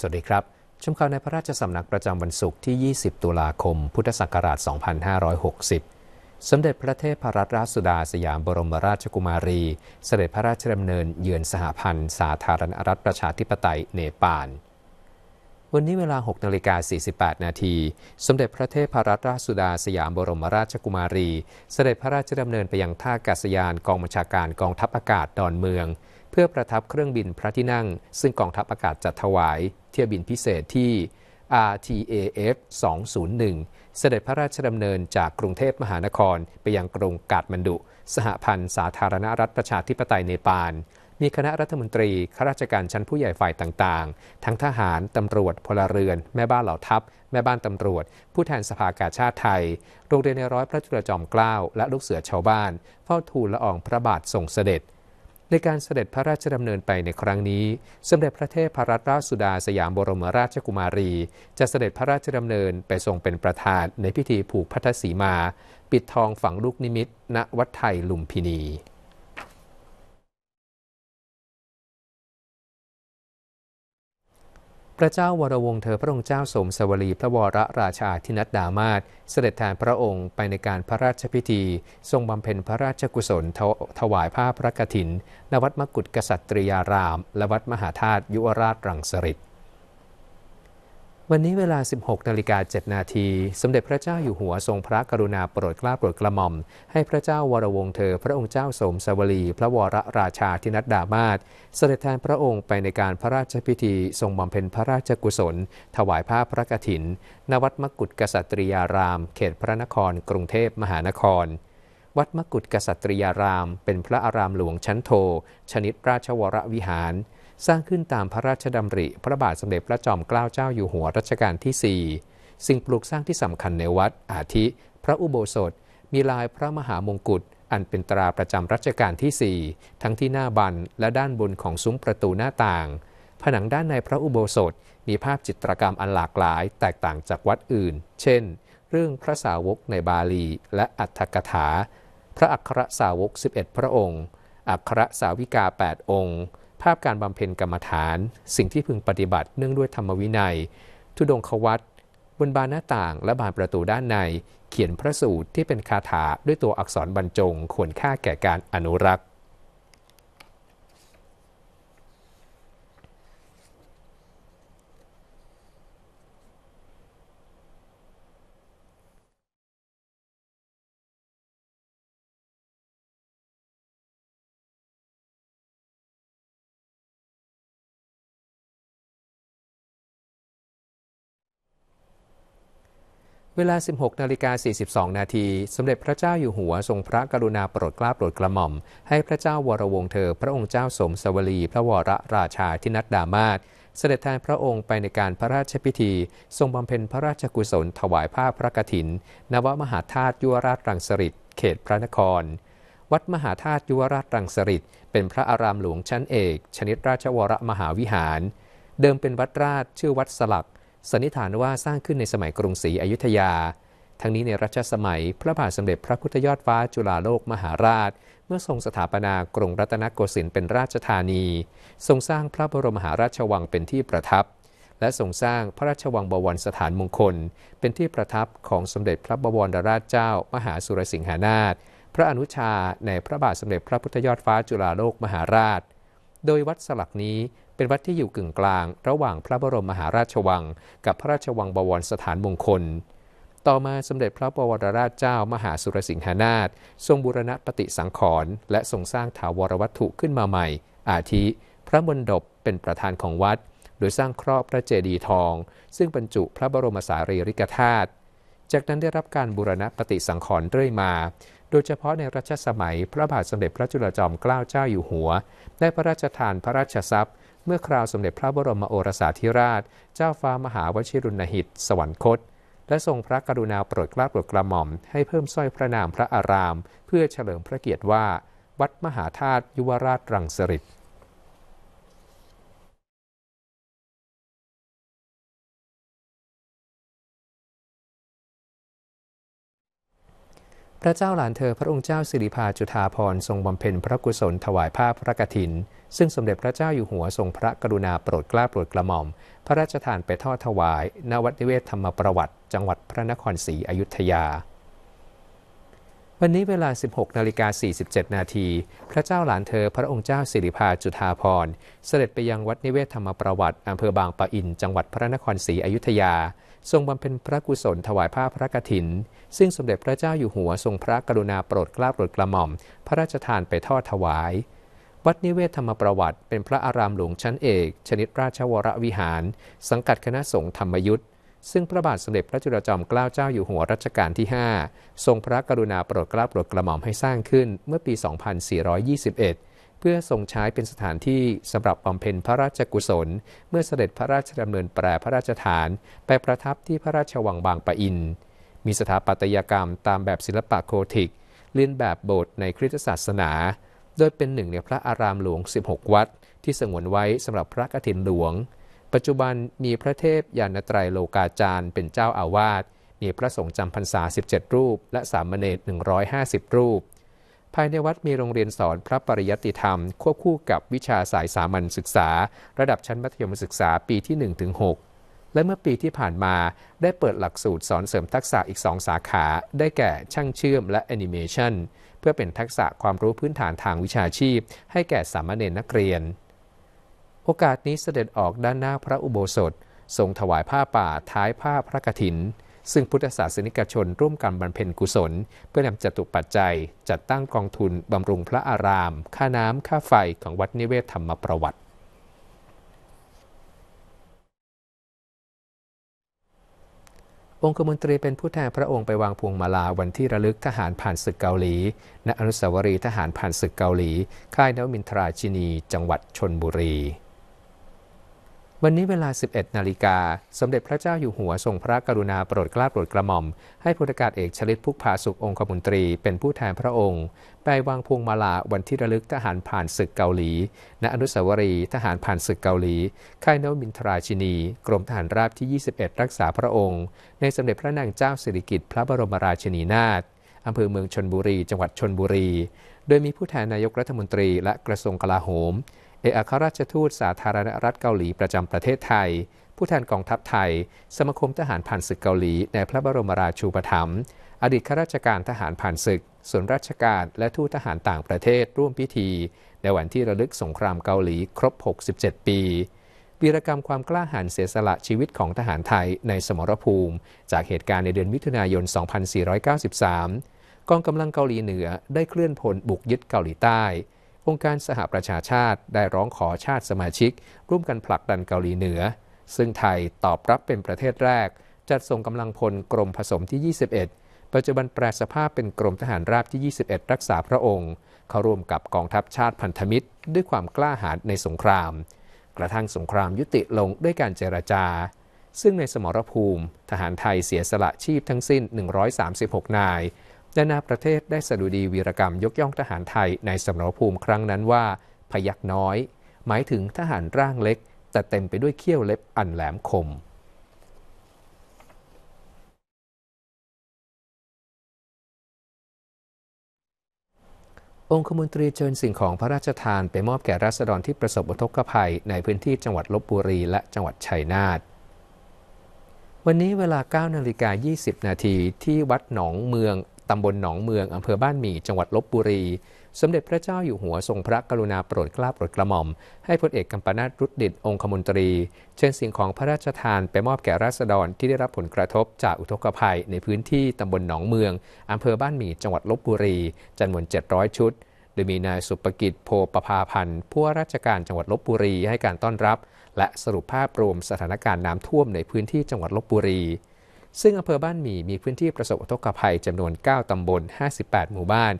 สวัสดีครับ ชมข่าวในพระราชสำนักประจำวันศุกร์ที่ 20 ตุลาคม พุทธศักราช 2560 สมเด็จพระเทพรัตนราชสุดาสยามบรมราชกุมารี เสด็จพระราชดำเนิน เยือนสหพันธ์ สาธารณรัฐประชาธิปไตยเนปาล วันนี้เวลา 6นาฬิกา48นาทีสมเด็จพระเทพรัตนราชสุดาสยามบรมราชกุมารี เสด็จพระราชดำเนินไปยังท่าอากาศยานกองบัญชาการกองทัพอากาศดอนเมืองพื่อประทับเครื่องบินพระที่นั่ง ซึ่งกองทัพอากาศจัดถวาย เที่ยวบินพิเศษที่ RTAF 201 เสด็จพระราชดำเนินจากกรุงเทพมหานคร ไปยังกรุงกาดมันดุสหพันธ์สาธารณรัฐประชาธิปไตยเนปาล มีคณะรัฐมนตรีข้าราชการชั้นผู้ใหญ่ฝ่ายต่าง ๆ ทั้งทหาร ตำรวจพลเรือนแม่บ้านเหล่าทัพแม่บ้านตำรวจ ผู้แทนสภากาชาติไทยโรงเรียนในร้อยพระจุลจอมเกล้าและลูกเสือชาวบ้าน เฝ้าทูลละอองพระบาทส่งเสด็จในการเสด็จพระราชดำเนินไปในครั้งนี้สมเด็จพระเทพรัตนราชสุดาสยามบรมราชกุมารี จะเสด็จพระราชดำเนินไปทรงเป็นประธานในพิธีผูกพัทธสีมา ปิดทองฝังลูกนิมิตณวัดไทยลุมพินีพระเจ้าวรวงเธอพระองค์เจ้าสมสวรีพระวรราชาธินัดดามาศเสด็จแทนพระองค์ไปในการพระราชพิธี ทรงบำเพ็ญพระราชกุศลถถวายผ้าพระกฐินณวัดมกุฏกษัตริยาราม และวัดมหาธาตุยุวราชรังสฤษวันนี้เวลา 16 นาฬิกา7นาที สมเด็จพระเจ้าอยู่หัวทรงพระกรุณาโปรดเกล้าโปรดกระหม่อม ให้พระเจ้าวรวงเธอ พระองค์เจ้าสมสวลี พระวรราชาธินัดดามาศเสด็จแทนพระองค์ไปในการพระราชพิธี ทรงบำเพ็ญพระราชกุศลถวายผ้าพระกฐินณวัดมกุฏกษัตริยาราม เขตพระนคร กรุงเทพมหานคร วัดมกุฏกษัตริยาราม เป็นพระอารามหลวงชั้นโท ชนิดราชวรวิหารสร้างขึ้นตามพระราชดำริพระบาทสมเด็จพระจอมเกล้าเจ้าอยู่หัวรัชกาลที่4สิ่งปลูกสร้างที่สำคัญในวัดอาทิ พระอุโบสถมีลายพระมหามงกุฎอันเป็นตราประจำรัชกาลที่ 4 ทั้งที่หน้าบันและด้านบนของซุ้มประตูหน้าต่าง ผนังด้านในพระอุโบสถมีภาพจิตรกรรมอันหลากหลายแตกต่างจากวัดอื่น เช่น เรื่องพระสาวกในบาลีและอัตถกถา พระอัครสาวก 11 พระองค์ อัครสาวิกา 8 องค์ภาพการบำเพ็ญกรรมฐาน สิ่งที่พึงปฏิบัติเนื่องด้วยธรรมวินัย ทุดงควัตบนบานหน้าต่างและบานประตูด้านใน เขียนพระสูตรที่เป็นคาถาด้วยตัวอักษรบรรจง ควรค่าแก่การอนุรักษ์เวลา 16 นาฬิกา 42 นาที สมเด็จพระเจ้าอยู่หัวทรงพระกรุณาโปรดเกล้าโปรดกระหม่อม ให้พระเจ้าวรวงเธอ พระองค์เจ้าสมสวลี พระวรราชาทินัดดามาศเสด็จแทนพระองค์ไปในการพระราชพิธี ทรงบำเพ็ญพระราชกุศลถวายผ้าพระกฐิน นวมหาธาตุยุวราชรังสฤษิ์ เขตพระนคร วัดมหาธาตุยุวราชรังสฤษิ์ เป็นพระอารามหลวงชั้นเอก ชนิดราชวรมหาวิหาร เดิมเป็นวัดราชชื่อวัดสลักสันนิษฐานว่าสร้างขึ้นในสมัยกรุงศรีอยุธยา ทั้งนี้ในรัชสมัยพระบาทสมเด็จพระพุทธยอดฟ้าจุฬาโลกมหาราช เมื่อทรงสถาปนากรุงรัตนโกสินทร์เป็นราชธานี ทรงสร้างพระบรมหาราชวังเป็นที่ประทับ และทรงสร้างพระราชวังบวรสถานมงคล เป็นที่ประทับของสมเด็จพระบวรราชเจ้า มหาสุรสิงหานาถพระอนุชาในพระบาทสมเด็จพระพุทธยอดฟ้าจุฬาโลกมหาราชโดยวัดสลักนี้เป็นวัดที่อยู่กึ่งกลาง ระหว่างพระบรมมหาราชวัง กับพระราชวังบวรสถานมงคล ต่อมาสมเด็จพระบวรราชเจ้ามหาสุรสิงหานาถทรงบูรณะปฏิสังขรณ์และทรงสร้างถาวรวัตถุขึ้นมาใหม่ อาทิ พระมนดบเป็นประธานของวัด โดยสร้างครอบพระเจดีย์ทอง ซึ่งบรรจุพระบรมสารีริกธาตุ จากนั้นได้รับการบูรณะปฏิสังขรณ์เรื่อยมาโดยเฉพาะในรัชสมัยพระบาทสมเด็จพระจุลจอมเกล้าเจ้าอยู่หัวได้พระราชทานพระราชทรัพย์ เมื่อคราวสมเด็จพระบรมโอรสาธิราช เจ้าฟ้ามหาวชิรุณหิตสวรรคต และทรงพระกรุณาโปรดกล้าโปรดกระหม่อม ให้เพิ่มสร้อยพระนามพระอาราม เพื่อเฉลิมพระเกียรติว่า วัดมหาธาตุยุวราชรังสฤษพระเจ้าหลานเธอพระองค์เจ้า สิริพาจุฑาภรทรงบำเพ็ญพระกุศลถวายผ้าพระกฐิน ซึ่งสมเด็จพระเจ้าอยู่หัว ทรงพระกรุณาโปรดเกล้าโปรดกระหม่อม พระราชทานไปทอดถวายณวัดนิเวศธรรมประวัติ จังหวัดพระนครศรีอยุธยา วันนี้เวลา 16นาฬิกา47 นาที พระเจ้าหลานเธอพระองค์เจ้าสิริพาจุฑาภรณ์เสด็จไปยังวัดนิเวศธรรมประวัติอำเภอบางปะอินจังหวัดพระนครศรีอยุธยาทรงบำเพ็ญพระกุศลถวายผ้าพระกฐิน ซึ่งสมเด็จพระเจ้าอยู่หัวทรงพระกรุณาโปรดเกล้าโปรดกระหม่อม พระราชทานไปทอดถวาย วัดนิเวศธรรมประวัติ เป็นพระอารามหลวงชั้นเอก ชนิดราชวรวิหาร สังกัดคณะสงฆ์ธรรมยุทธ์ ซึ่งพระบาทสมเด็จพระจุลจอมเกล้าเจ้าอยู่หัวรัชกาลที่ 5 ทรงพระกรุณาโปรดเกล้าโปรดกระหม่อมให้สร้างขึ้น เมื่อปี 2421เพื่อทรงใช้เป็นสถานที่สำหรับบำเพ็ญพระราชกุศล เมื่อเสด็จพระราชดำเนินแปรพระราชฐานไปประทับที่พระราชวังบางปะอิน มีสถาปัตยกรรมตามแบบศิลปะโคธิก เลียนแบบโบสถ์ในคริสตศาสนา โดยเป็นหนึ่งในพระอารามหลวง 16 วัดที่สงวนไว้สำหรับพระกฐินหลวง ปัจจุบันมีพระเทพยานตรัยโลกาจารย์เป็นเจ้าอาวาส มีพระสงฆ์จำพรรษา 17 รูป และสามเณร 150 รูปภายในวัดมีโรงเรียนสอนพระปริยัติธรรม ควบคู่กับวิชาสายสามัญศึกษาระดับชั้นมัธยมศึกษาปีที่1ถึง6และเมื่อปีที่ผ่านมาได้เปิดหลักสูตรสอนเสริมทักษะอีก 2 สาขา ได้แก่ช่างเชื่อมและแอนิเมชันเพื่อเป็นทักษะความรู้พื้นฐานทางวิชาชีพ ให้แก่สามเณรนักเรียน โอกาสนี้เสด็จออกด้านหน้าพระอุโบสถ ทรงถวายผ้าป่า ท้ายผ้าพระกฐินซึ่งพุทธศาสนิกชนร่วมกันบรรเพ็ญกุศลเพื่อนำจตุปัจจัย จัดตั้งกองทุนบำรุงพระอาราม ค่าน้ำค่าไฟของวัดนิเวศธรรมประวัติ องคมนตรีเป็นผู้แทนพระองค์ไปวางพวงมาลาวันที่ระลึกทหารผ่านศึกเกาหลี ณอนุสาวรีย์ทหารผ่านศึกเกาหลี ค่ายนวมินทราชินีจังหวัดชนบุรีวันนี้เวลา 11นาฬิกา สมเด็จพระเจ้าอยู่หัวทรงพระกรุณาโปรดเกล้าโปรดกระหม่อม ให้พลอากาศเอกชลิตพุกพาสุของคมนตรี เป็นผู้แทนพระองค์ ไปวางพวงมาลาวันที่ระลึกทหารผ่านศึกเกาหลี ณ อนุสาวรีย์ทหารผ่านศึกเกาหลีค่ายนวมินทราชินี กรมทหารราบที่ 21 รักษาพระองค์ ในสมเด็จพระนางเจ้าสิริกิติ์พระบรมราชินีนาถอำเภอเมืองชนบุรีจังหวัดชนบุรี โดยมีผู้แทนนายกรัฐมนตรีและกระทรวงกลาโหมเอกอัครราชทูตสาธารณรัฐเกาหลีประจำประเทศไทย ผู้แทนกองทัพไทย สมาคมทหารผ่านศึกเกาหลี ในพระบรมราชูปถัมภ์ อดีตข้าราชการทหารผ่านศึก ส่วนราชการและทูตทหารต่างประเทศร่วมพิธี ในวันที่ระลึกสงครามเกาหลีครบ 67 ปี วีรกรรมความกล้าหาญเสียสละชีวิตของทหารไทยในสมรภูมิ จากเหตุการณ์ในเดือนมิถุนายน 2493 กองกำลังเกาหลีเหนือ ได้เคลื่อนพลบุกยึดเกาหลีใต้องค์การสหประชาชาติได้ร้องขอชาติสมาชิก ร่วมกันผลักดันเกาหลีเหนือ ซึ่งไทยตอบรับเป็นประเทศแรก จัดส่งกำลังพลกรมผสมที่ 21 ปัจจุบันแปลสภาพเป็นกรมทหารราบที่ 21 รักษาพระองค์ เข้าร่วมกับกองทัพชาติพันธมิตร ด้วยความกล้าหาญในสงคราม กระทั่งสงครามยุติลงด้วยการเจรจา ซึ่งในสมรภูมิทหารไทยเสียสละชีพทั้งสิ้น 136 นายนานาประเทศได้สดุดีวีรกรรมยกย่องทหารไทยในสมรภูมิครั้งนั้นว่าพยักน้อย หมายถึงทหารร่างเล็ก แต่เต็มไปด้วยเขี้ยวเล็บอันแหลมคม องคมนตรีเชิญสิ่งของพระราชทานไปมอบแก่ราษฎรที่ประสบอุทกภัยในพื้นที่จังหวัดลบบุรีและจังหวัดชัยนาทวันนี้เวลา9นาฬิกา20 นาทีที่วัดหนองเมืองตำบลหนองเมืองอำเภอบ้านหมี่จังหวัดลบบุรี สมเด็จพระเจ้าอยู่หัวทรงพระกรุณาโปรดเกล้าโปรดกระหม่อม ให้พลเอกกัมปนาตรุดดิตองคมนตรี เชิญสิ่งของพระราชทานไปมอบแก่ราษฎรที่ได้รับผลกระทบจากอุทกภัยในพื้นที่ตำบลหนองเมืองอำเภอบ้านหมี่จังหวัดลบบุรี จำนวน 700 ชุด โดยมีนายสุปกิจโพประพาพันธ์ ผู้ว่าราชการจังหวัดลบบุรี ให้การต้อนรับ และสรุปภาพรวมสถานการณ์น้ำท่วมในพื้นที่จังหวัดลบบุรีซึ่งอำเภอบ้านหมี่มีพื้นที่ประสบอุทกภัยจำนวน 9 ตำบล 58 หมู่บ้าน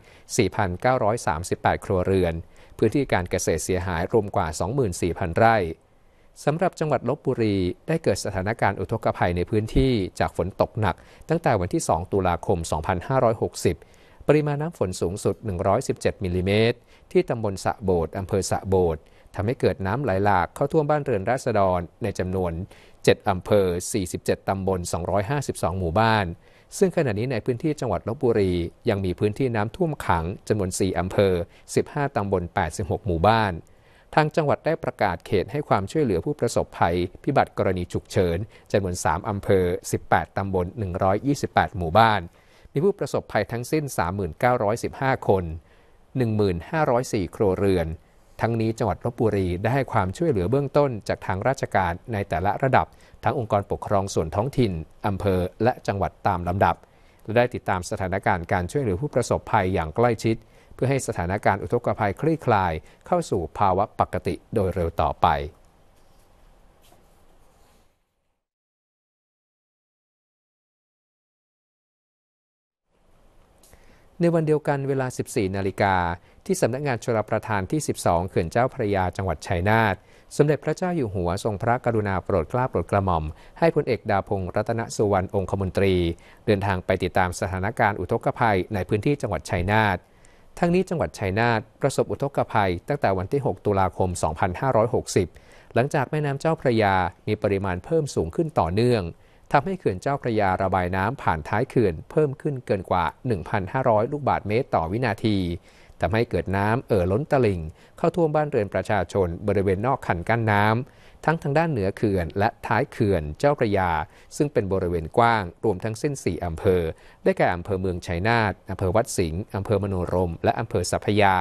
4,938 ครัวเรือน พื้นที่การเกษตรเสียหายรวมกว่า 24,000 ไร่ สำหรับจังหวัดลบบุรีได้เกิดสถานการณ์อุทกภัยในพื้นที่จากฝนตกหนักตั้งแต่วันที่ 2 ตุลาคม 2560 ปริมาณน้ำฝนสูงสุด 117 มิลิเมตรที่ตำบลสะโบดอำเภอสะโบดทำให้เกิดน้ำไหลหลากเข้าท่วมบ้านเรือนราษฎรในจำนวน7อำเภอ 47 ตำบล252 หมู่บ้าน ซึ่งขณะนี้ในพื้นที่จังหวัดลบบุรี ยังมีพื้นที่น้ำท่วมขังจำนวน 4อำเภอ 15ตำบล86 หมู่บ้าน ทางจังหวัดได้ประกาศเขตให้ความช่วยเหลือผู้ประสบภัย พิบัติกรณีฉุกเฉินจำนวน3อำเภอ18ตำบล128 หมู่บ้าน มีผู้ประสบภัยทั้งสิ้น 3915 คน 1504ครัวเรือนทั้งนี้จังหวัดลบบุรีได้ให้ความช่วยเหลือเบื้องต้นจากทางราชการในแต่ละระดับ ทั้งองค์กรปกครองส่วนท้องถิ่นอำเภอและจังหวัดตามลำดับและได้ติดตามสถานการณ์การช่วยเหลือผู้ประสบภัยอย่างใกล้ชิด เพื่อให้สถานการณ์อุทกภัยคลี่คลาย เข้าสู่ภาวะปกติโดยเร็วต่อไปในวันเดียวกันเวลา 14 นาฬิกาที่สำนักงานชลประทานที่ 12 เขื่อนเจ้าพระยาจังหวัดชัยนาทสมเด็จพระเจ้าอยู่หัวทรงพระกรุณาโปรดเกล้าโปรดกระหม่อม ให้พลเอกดาพงศ์รัตนสุวรรณองคมนตรี เดินทางไปติดตามสถานการณ์อุทกภัยในพื้นที่จังหวัดชัยนาททั้งนี้จังหวัดชัยนาทประสบอุทกภัย ตั้งแต่วันที่ 6 ตุลาคม 2560 หลังจากแม่น้ำเจ้าพระยามีปริมาณเพิ่มสูงขึ้นต่อเนื่องทำให้เขื่อนเจ้าพระยาระบายน้ำผ่านท้ายเขื่อนเพิ่มขึ้นเกินกว่า 1,500 ลูกบาทเมตรต่อวินาที ทำให้เกิดน้ำเอ่อล้นตลิ่งเข้าท่วมบ้านเรือนประชาชนบริเวณนอกขันกั้นน้ำทั้งทางด้านเหนือเขื่อนและท้ายเขื่อนเจ้าพระยา ซึ่งเป็นบริเวณกว้างรวมทั้งเส้น 4 อำเภอ ได้แก่อำเภอเมืองชัยนาทอำเภอวัดสิงห์อำเภอมโนรม และอำเภอสัพยา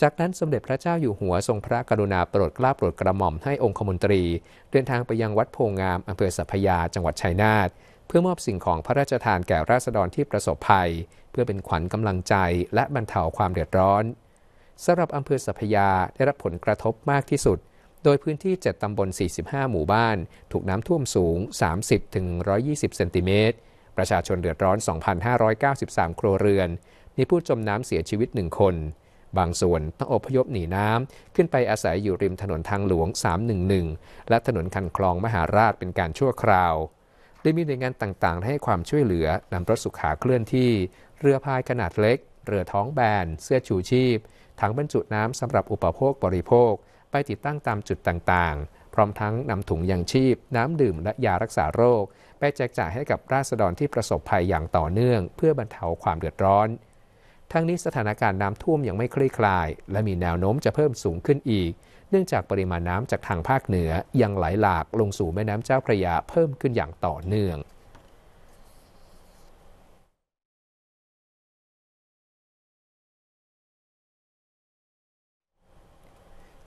จากนั้นสมเด็จพระเจ้าอยู่หัวทรงพระกรุณาโปรดเกล้าโปรดกระหม่อมให้องคมนตรี เดินทางไปยังวัดโพงามอำเภอสัพยาจังหวัดชัยนาทเพื่อมอบสิ่งของพระราชทานแก่ราษฎรที่ประสบภัย เพื่อเป็นขวัญกำลังใจและบรรเทาความเดือดร้อนสำหรับอำเภอสัพยา ได้รับผลกระทบมากที่สุด โดยพื้นที่ 7ตำบล 45 หมู่บ้าน ถูกน้ำท่วมสูง 30-120 เซนติเมตรประชาชนเดือดร้อน 2,593 ครัวเรือน มีผู้จมน้ำเสียชีวิต 1 คนบางส่วนต้องอพยพหนีน้ำขึ้นไปอาศัยอยู่ริมถนนทางหลวง 311 และถนนคันคลองมหาราชเป็นการชั่วคราว ได้มีหน่วยงานต่าง ๆ ให้ความช่วยเหลือนำรถสุขาเคลื่อนที่ เรือพายขนาดเล็ก เรือท้องแบน เสื้อชูชีพ ถังบรรจุน้ำสำหรับอุปโภคบริโภค ไปติดตั้งตามจุดต่าง ๆ พร้อมทั้งนำถุงยางชีพ น้ำดื่มและยารักษาโรคไปแจกจ่ายให้กับราษฎรที่ประสบภัยอย่างต่อเนื่อง เพื่อบรรเทาความเดือดร้อนทั้งนี้สถานการณ์น้ำท่วมยังไม่คลี่คลาย และมีแนวโน้มจะเพิ่มสูงขึ้นอีก เนื่องจากปริมาณน้ำจากทางภาคเหนือ ยังไหลหลากลงสู่แม่น้ำเจ้าพระยาเพิ่มขึ้นอย่างต่อเนื่อง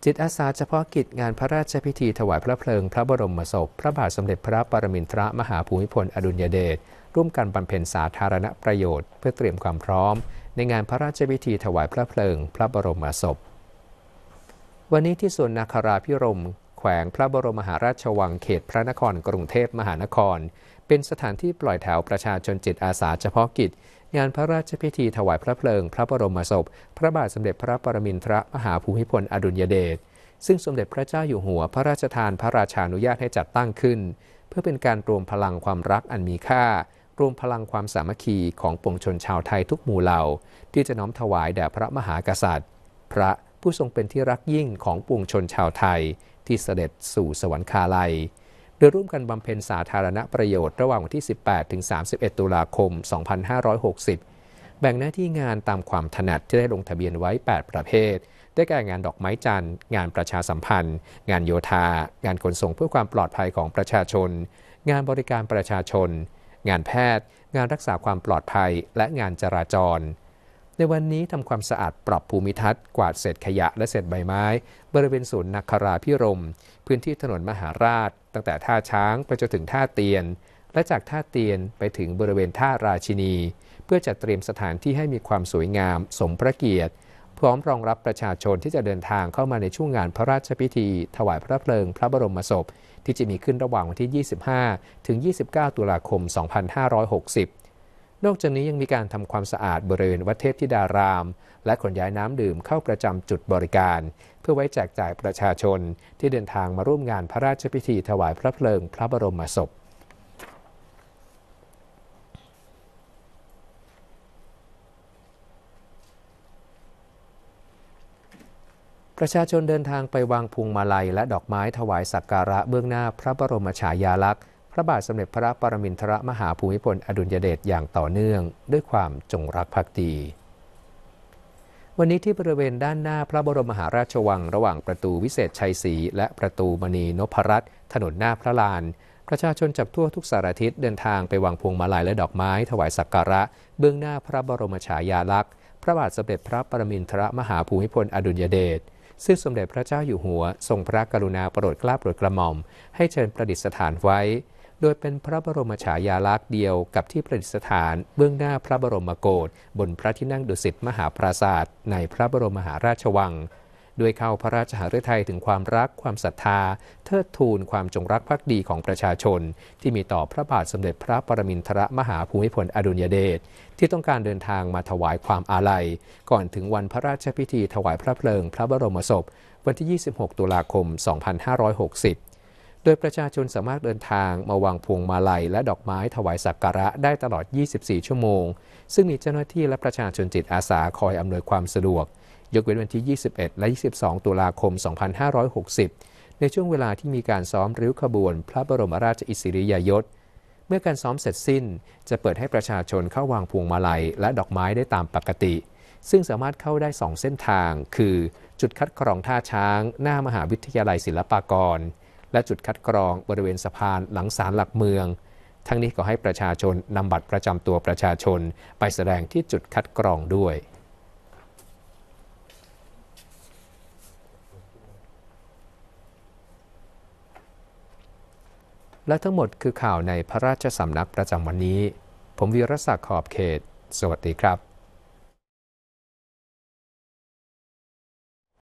จิตอาสาเฉพาะกิจงานพระราชพิธีถวายพระเพลิง พระบรมศพ พระบาทสมเด็จพระปรมินทรมหาภูมิพลอดุลยเดชร่วมกันบำเพ็ญสาธารณประโยชน์เพื่อเตรียมความพร้อมในงานพระราชพิธีถวายพระเพลิง พระบรมศพ วันนี้ที่สวนนาคราพิรมแขวงพระบรมมหาราชวังเขตพระนครกรุงเทพมหานคร เป็นสถานที่ปล่อยแถวประชาชนจิตอาสาเฉพาะกิจงานพระราชพิธีถวายพระเพลิง พระบรมศพ พระบาทสมเด็จพระปรมินทรมหาภูมิพลอดุลยเดช ซึ่งสมเด็จพระเจ้าอยู่หัวพระราชทานพระราชานุญาตให้จัดตั้งขึ้น เพื่อเป็นการรวมพลังความรักอันมีค่า รวมพลังความสามัคคีของปวงชนชาวไทยทุกหมู่เหล่าที่จะน้อมถวายแด่พระมหากษัตริย์พระผู้ทรงเป็นที่รักยิ่งของปวงชนชาวไทย ที่เสด็จสู่สวรรคาลัยพือร่วมกันบำเพ็ญสาธารณประโยชน์ระหว่างวันที่ 18 ถึง 31 ตุลาคม 2560 แบ่งหน้าที่งานตามความถนัดที่ได้ลงทะเบียนไว้ 8 ประเภท ได้แก่งานดอกไม้จันทร์ งานประชาสัมพันธ์ งานโยธา งานขนส่งเพื่อความปลอดภัยของประชาชน งานบริการประชาชน งานแพทย์ งานรักษาความปลอดภัย และงานจราจร ในวันนี้ทำความสะอาดปรับภูมิทัศน์กวาดเศษขยะและเศษใบไม้ บริเวณศูนย์นักคราพิรมพื้นที่ถนนมหาราชตั้งแต่ท่าช้างไปจนถึงท่าเตียน และจากท่าเตียนไปถึงบริเวณท่าราชินี เพื่อจัดเตรียมสถานที่ให้มีความสวยงามสมพระเกียรติ พร้อมรองรับประชาชนที่จะเดินทางเข้ามาในช่วงงานพระราชพิธี ถวายพระเพลิงพระบรมศพ ที่จะมีขึ้นระหว่างวันที่ 25 ถึง 29 ตุลาคม 2560นอกจากนี้ยังมีการทำความสะอาดบริเวณวัดเทพธิดาราม และขนย้ายน้ำดื่มเข้าประจำจุดบริการ เพื่อไว้แจกจ่ายประชาชนที่เดินทางมาร่วมงานพระราชพิธี ถวายพระเพลิงพระบรมศพ ประชาชนเดินทางไปวางพวงมาลัยและดอกไม้ถวายสักการะเบื้องหน้าพระบรมฉายาลักษณ์พระบาทสมเด็จพระปรมินทรมหาภูมิพลอดุลยเดชอย่างต่อเนื่อง ด้วยความจงรักภักดี วันนี้ที่บริเวณด้านหน้าพระบรมมหาราชวัง ระหว่างประตูวิเศษชัยศรีและประตูมณีนพรัตน์ถนนหน้าพระลานประชาชนจากทั่วทุกสารทิศเดินทางไปวางพวงมาลัยและดอกไม้ ถวายสักการะ เบื้องหน้าพระบรมฉายาลักษณ์พระบาทสมเด็จพระปรมินทรมหาภูมิพลอดุลยเดชซึ่งสมเด็จพระเจ้าอยู่หัวทรงพระกรุณาโปรดเกล้าโปรดกระหม่อมให้เชิญประดิษฐานไว้โดยเป็นพระบรมฉายาลักษณ์เดียวกับที่ประดิษฐาน เบื้องหน้าพระบรมโกศบนพระที่นั่งดุสิตมหาปราศาสตร์ในพระบรมมหาราชวังด้วยเข้าพระราชหฤทัยถึงความรักความศรัทธา เทิดทูนความจงรักภักดีของประชาชน ที่มีต่อพระบาทสมเด็จพระปรมินทรมหาภูมิพลอดุลยเดชที่ต้องการเดินทางมาถวายความอาลัยก่อนถึงวันพระราชพิธีถวายพระเพลิง พระบรมศพ วันที่ 26 ตุลาคม 2560โดยประชาชนสามารถเดินทางมาวางพวงมาลัยและดอกไม้ ถวายสักการะได้ตลอด 24 ชั่วโมง ซึ่งมีเจ้าหน้าที่และประชาชนจิตอาสาคอยอำนวยความสะดวก ยกเว้นวันที่ 21 และ 22 ตุลาคม 2560 ในช่วงเวลาที่มีการซ้อมริ้วขบวน พระบรมราชอิสริยยศ เมื่อการซ้อมเสร็จสิ้น จะเปิดให้ประชาชนเข้าวางพวงมาลัย และดอกไม้ได้ตามปกติ ซึ่งสามารถเข้าได้ 2 เส้นทาง คือ จุดคัดกรองท่าช้าง หน้ามหาวิทยาลัยศิลปากรและจุดคัดกรองบริเวณสะพานหลังศาลหลักเมือง ทั้งนี้ก็ให้ประชาชนนำบัตรประจำตัวประชาชนไปแสดงที่จุดคัดกรองด้วย และทั้งหมดคือข่าวในพระราชสำนักประจำวันนี้ ผมวีรศักดิ์ขอบเขต สวัสดีครับ